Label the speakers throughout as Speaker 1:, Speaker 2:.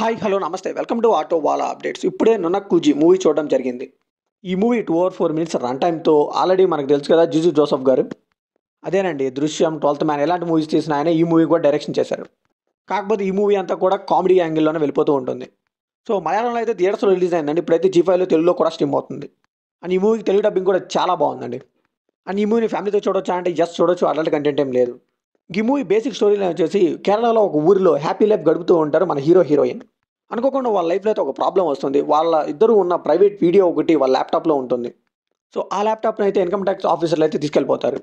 Speaker 1: hi hello నమస్తే welcome to auto వాలా updates ఇప్పుడే నొనక్కుజీ మూవీ చూడడం జరిగింది ఈ movie two hour four minutes run టైంతో ఆల్రెడీ మనకు తెలుసు కదా జిజు జోసఫ్ గారు అదేనండి దృశ్యం ట్వెల్త్ మ్యాన్ ఎలాంటి మూవీస్ తీసిన ఆయన ఈ మూవీ కూడా డైరెక్షన్ చేశారు కాకపోతే ఈ మూవీ అంతా కూడా కామెడీ యాంగిల్లోనే వెళ్ళిపోతూ ఉంటుంది సో మలయాళంలో అయితే థియేటర్స్లో రిలీజ్ అయిందండి ఇప్పుడైతే జీ ఫైవ్లో తెలుగులో కూడా స్ట్రీమ్ అవుతుంది అండ్ ఈ మూవీకి తెలుగు డబ్బింగ్ కూడా చాలా బాగుందండి అండ్ ఈ మూవీని ఫ్యామిలీతో చూడొచ్చా అంటే జస్ట్ చూడొచ్చు అడల్ట్ కంటెంట్ ఏం లేదు ఈ మూవీ బేసిక్ స్టోరీ వచ్చేసి కేరళలో ఒక ఊరిలో హ్యాపీ లైఫ్ గడుపుతూ ఉంటారు మన హీరో హీరోయిన్ అనుకోకుండా వాళ్ళ లైఫ్లో అయితే ఒక ప్రాబ్లం వస్తుంది వాళ్ళ ఇద్దరు ఉన్న ప్రైవేట్ వీడియో ఒకటి వాళ్ళ ల్యాప్టాప్లో ఉంటుంది సో ఆ ల్యాప్టాప్ని అయితే ఇన్కమ్ ట్యాక్స్ ఆఫీసర్లు అయితే తీసుకెళ్ళిపోతారు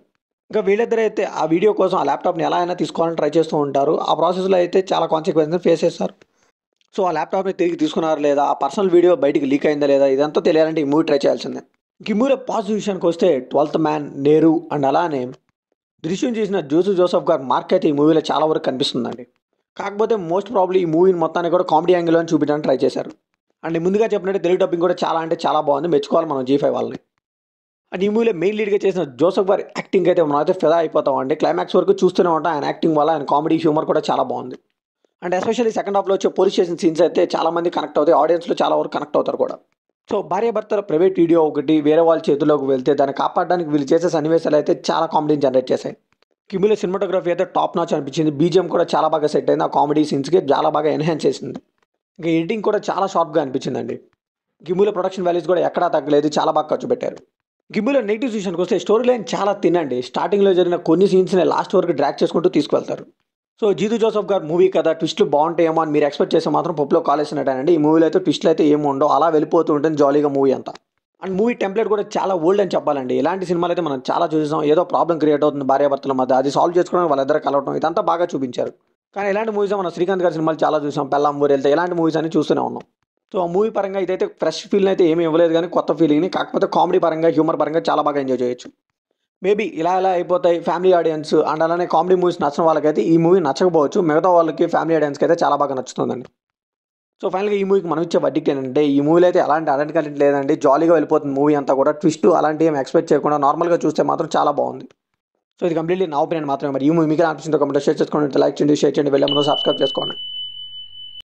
Speaker 1: ఇంకా వీళ్ళిద్దరు అయితే ఆ వీడియో కోసం ఆ ల్యాప్టాప్ని ఎలా అయినా తీసుకోవాలని ట్రై చేస్తూ ఉంటారు ఆ ప్రాసెస్లో అయితే చాలా కాన్సిక్వెన్సెస్ ఫేస్ చేస్తారు సో ఆ ల్యాప్టాప్ని తిరిగి తీసుకున్నారు లేదా ఆ పర్సనల్ వీడియో బయటికి లీక్ అయిందా లేదా ఇదంతా తెలియాలంటే ఈ మూవీ ట్రై చేయాల్సిందే ఈ మూవీలో పాజిటివ్ విషయానికి వస్తే ట్వెల్త్ మ్యాన్ నేరు అండ్ అలానే దృశ్యం చేసిన జోసు జోసఫ్ గారు మార్క్ అయితే ఈ మూవీలో చాలా వరకు కనిపిస్తుందండి కాకపోతే మోస్ట్ ప్రాబ్లీ ఈ మూవీని మొత్తాన్ని కూడా కామెడీ అని చూపించడానికి ట్రై చేశారు అండ్ ముందుగా చెప్పినట్టు తెలుగు డబ్బింగ్ కూడా చాలా అంటే చాలా బాగుంది మెచ్చుకోవాలి మనం జీ ఫైవ్ వాళ్ళని అండ్ ఈ మూవీలో మెయిన్ లీడ్గా చేసిన జోసఫ్ గారి యాక్టింగ్ అయితే మనం అయితే ఫెదా అయిపోతాం అండి క్లైమాక్స్ వరకు చూస్తూనే ఉంటాం ఆయన యాక్టింగ్ వల్ల ఆయన కామెడీ హ్యూమర్ కూడా చాలా బాగుంది అండ్ ఎస్పెషల్లీ సెకండ్ హాఫ్లో వచ్చే పోలీస్ స్టేషన్ సీన్స్ అయితే చాలామంది కనెక్ట్ అవుతాయి ఆడియన్స్లో చాలా వరకు కనెక్ట్ అవుతారు కూడా సో భార్యాభర్తల ప్రైవేట్ వీడియో ఒకటి వేరే వాళ్ళ చేతిలోకి వెళ్తే దాన్ని కాపాడడానికి వీళ్ళు చేసే సన్నివేశాలు అయితే చాలా కామెడీని జనరేట్ చేశాయి కిమిల సినిమాటోగ్రఫీ అయితే టాప్ నాచ్ అనిపించింది బీజిఎం కూడా చాలా బాగా సెట్ అయింది ఆ కామెడీ సీన్స్కి చాలా బాగా ఎన్హాన్స్ చేసింది ఇంకా ఎడిటింగ్ కూడా చాలా షార్ప్గా అనిపించిందండి గిమ్ముల ప్రొడక్షన్ వాల్యూస్ కూడా ఎక్కడా తగ్గలేదు చాలా బాగా ఖర్చు పెట్టారు గిమ్ముల నెగిటివ్ విషయానికి వస్తే స్టోరీ లైన్ చాలా తినండి స్టార్టింగ్లో జరిగిన కొన్ని సీన్స్ని లాస్ట్ వరకు డ్రాక్ చేసుకుంటూ తీసుకువెళ్తారు సో జీతు జోసఫ్ గారు మూవీ కదా ట్విస్ట్లు బాగుంటాయేమో అని మీరు ఎక్స్పెక్ట్ చేస్తే మాత్రం పప్పులో కాలేసినట్టేనండి ఈ మూవీలో అయితే ట్విస్ట్లు అయితే ఏమి ఉండవు అలా వెళ్ళిపోతూ ఉంటుంది జాలీగా మూవీ అంతా అండ్ మూవీ టెంప్లెట్ కూడా చాలా ఓల్డ్ అని చెప్పాలండి ఇలాంటి సినిమాలు అయితే మనం చాలా చూసాం ఏదో ప్రాబ్లం క్రియేట్ అవుతుంది భార్యాభర్తల మధ్య అది సాల్వ్ చేసుకోవడానికి వాళ్ళిద్దరు కలవటం ఇదంతా బాగా చూపించారు కానీ ఇలాంటి మూవీస్ మనం శ్రీకాంత్ గారి సినిమాలు చాలా చూసాం పెళ్ళాం ఊరు వెళ్తే ఇలాంటి మూవీస్ అని చూస్తూనే ఉన్నాం సో ఆ మూవీ పరంగా ఇదైతే ఫ్రెష్ ఫీల్ అయితే ఏమీ ఇవ్వలేదు కానీ కొత్త ఫీలింగ్ని కాకపోతే కామెడీ పరంగా హ్యూమర్ పరంగా చాలా బాగా ఎంజాయ్ చేయొచ్చు మేబీ ఇలా ఇలా అయిపోతాయి ఫ్యామిలీ ఆడియన్స్ అండ్ అలానే కామెడీ మూవీస్ నచ్చిన వాళ్ళకైతే ఈ మూవీ నచ్చకపోవచ్చు మిగతా వాళ్ళకి ఫ్యామిలీ ఆడియన్స్కి అయితే చాలా బాగా నచ్చుతుందండి సో ఫైనల్గా ఈ మూవీకి మనం ఇచ్చే వడ్డీకి ఏంటంటే ఈ మూవీలో అయితే ఎలాంటి అలాంటి కంటెంట్ లేదండి జాలీగా వెళ్ళిపోతుంది మూవీ అంతా కూడా ట్విస్ట్ అలాంటి ఏం ఎక్స్పెక్ట్ చేయకుండా నార్మల్గా చూస్తే మాత్రం చాలా బాగుంది సో ఇది కంప్లీట్లీ నా ఒపీనియన్ మాత్రమే మరి ఈ మూవీ మీకు అనిపిస్తుంది కమెంట్ షేర్ చేసుకోండి లైక్ చేయండి షేర్ చేయండి వెళ్ళే ముందు సబ్స్క్రైబ్ చేసుకోండి